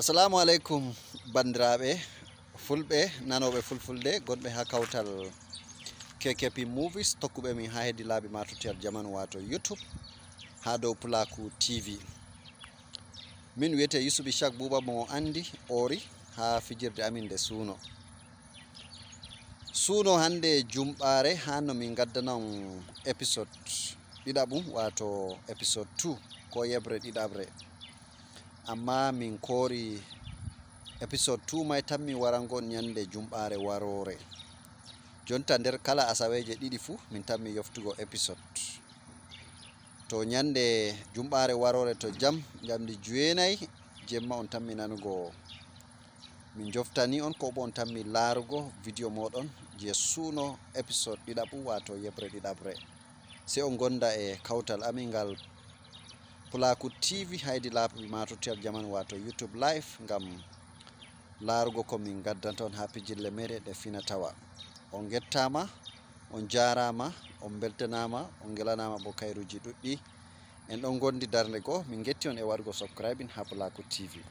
assalamu aleykum bandiraɓe fulɓe nanoɓe fulfulde gonɓe ha kawtal kkp movies tokkuɓe min ha heddi laabi matotiyal jamanu wato youtube ha dow plaku tv min wiyete yusuɓi chak buba mo andi ori ha fijirde amin nde suuno suuno hande jumɓare ha nomin gaddanan épisode ɗiɗaɓum wato épisode 2 ko yeɓre ɗiɗaɓre amma min kori episode t mai tan min warangon yande jumɓare warore jonta nder kala asaweje ɗiɗi fu min tan mi yoftugo episode to yande jumɓare warore to jam jamdi jenayi jemma on tan mi nanugo min joftani on ko bo on tan mi larugo vidio moɗon je suno episode ɗiɗaɓu wato yebre ɗiɗaɓre sei on gonda e kawtal amin ngal pulaku tv haydi laabi matotiral jamanu wato youtube live ngam larugo komin gaddanta ton ha pijille mere ɗe fina tawa on gettama on jarama on beltanama on gelanama bo kayruji ɗuɗɗi en ɗon gondi darde go min getti on e waɗugo subscribing ha pulaku tv